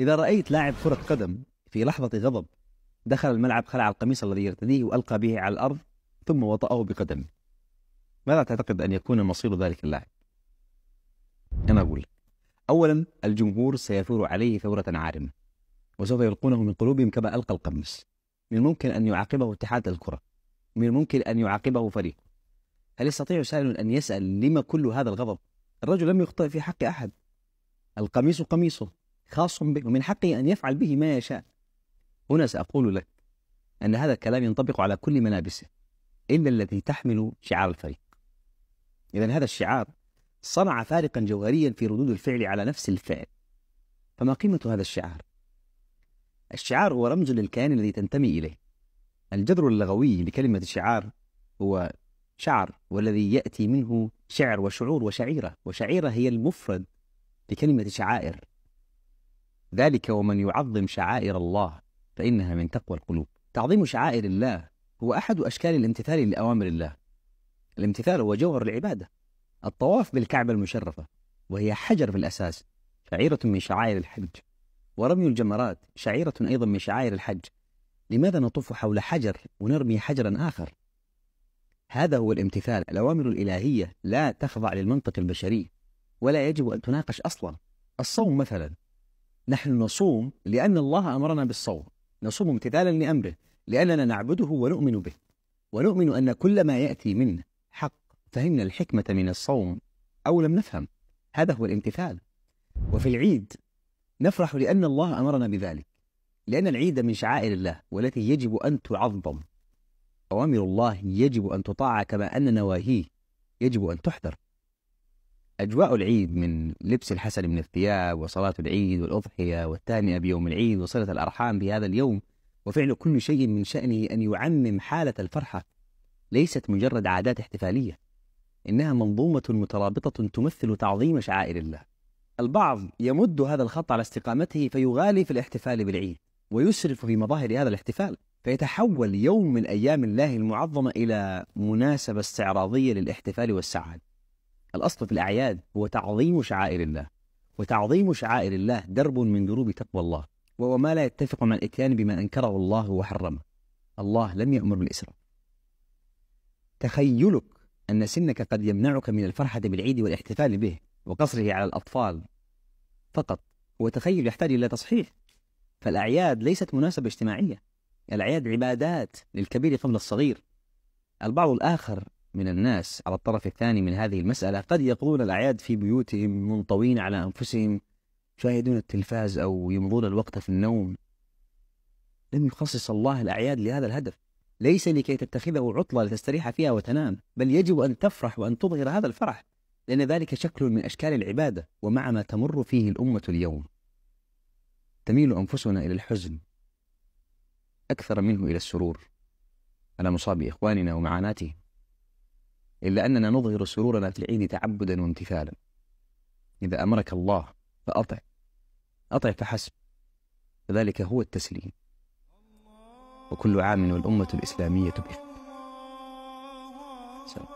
إذا رأيت لاعب كرة قدم في لحظة غضب دخل الملعب خلع القميص الذي يرتديه وألقى به على الأرض ثم وطأه بقدمه ماذا تعتقد أن يكون مصير ذلك اللاعب؟ أنا أقول لك أولا الجمهور سيثور عليه ثورة عارمة وسوف يلقونه من قلوبهم كما ألقى القميص من الممكن أن يعاقبه اتحاد الكرة من الممكن أن يعاقبه فريقه هل يستطيع سائل أن يسأل لما كل هذا الغضب الرجل لم يخطئ في حق أحد القميص قميصه خاص به ومن حقه أن يفعل به ما يشاء هنا سأقول لك أن هذا الكلام ينطبق على كل ملابسه إلا التي تحمل شعار الفريق إذا هذا الشعار صنع فارقا جوهريا في ردود الفعل على نفس الفعل فما قيمة هذا الشعار؟ الشعار هو رمز للكيان الذي تنتمي إليه الجذر اللغوي لكلمة شعار هو شعر والذي يأتي منه شعر وشعور وشعيرة وشعيرة هي المفرد لكلمة شعائر ذلك ومن يعظم شعائر الله فإنها من تقوى القلوب تعظيم شعائر الله هو أحد أشكال الامتثال لأوامر الله الامتثال هو جوهر العبادة الطواف بالكعبة المشرفة وهي حجر في الأساس شعيرة من شعائر الحج ورمي الجمرات شعيرة أيضا من شعائر الحج لماذا نطوف حول حجر ونرمي حجرا آخر هذا هو الامتثال الأوامر الإلهية لا تخضع للمنطق البشري ولا يجب أن تناقش أصلا الصوم مثلا نحن نصوم لأن الله أمرنا بالصوم نصوم امتثالا لأمره لأننا نعبده ونؤمن به ونؤمن أن كل ما يأتي منه حق فهمنا الحكمة من الصوم أو لم نفهم هذا هو الامتثال وفي العيد نفرح لأن الله أمرنا بذلك لأن العيد من شعائر الله والتي يجب أن تعظم أوامر الله يجب أن تطاع كما أن نواهيه يجب أن تحذر أجواء العيد من لبس الحسن من الثياب وصلاة العيد والأضحية والتهنئة بيوم العيد وصلة الأرحام بهذا اليوم وفعل كل شيء من شأنه أن يعمم حالة الفرحة ليست مجرد عادات احتفالية إنها منظومة مترابطة تمثل تعظيم شعائر الله البعض يمد هذا الخط على استقامته فيغالي في الاحتفال بالعيد ويسرف في مظاهر هذا الاحتفال فيتحول يوم من أيام الله المعظمة إلى مناسبة استعراضية للاحتفال والسعادة الأصل في الأعياد هو تعظيم شعائر الله وتعظيم شعائر الله درب من دروب تقوى الله وهو ما لا يتفق مع الإتيان بما أنكره الله وحرمه الله لم يأمر بالإسراء تخيلك أن سنك قد يمنعك من الفرحة بالعيد والاحتفال به وقصره على الأطفال فقط هو تخيل يحتاج إلى تصحيح فالأعياد ليست مناسبة اجتماعية الأعياد عبادات للكبير قبل الصغير البعض الآخر من الناس على الطرف الثاني من هذه المسألة قد يقضون الأعياد في بيوتهم منطوين على أنفسهم يشاهدون التلفاز أو يمضون الوقت في النوم لم يخصص الله الأعياد لهذا الهدف ليس لكي تتخذه عطلة لتستريح فيها وتنام بل يجب أن تفرح وأن تظهر هذا الفرح لأن ذلك شكل من أشكال العبادة ومع ما تمر فيه الأمة اليوم تميل أنفسنا إلى الحزن أكثر منه إلى السرور على مصاب إخواننا ومعاناتهم إلا أننا نظهر سرورنا في العيد تعبدا وامتثالا إذا أمرك الله فأطع أطع فحسب فذلك هو التسليم وكل عام والأمة الإسلامية بخير سلام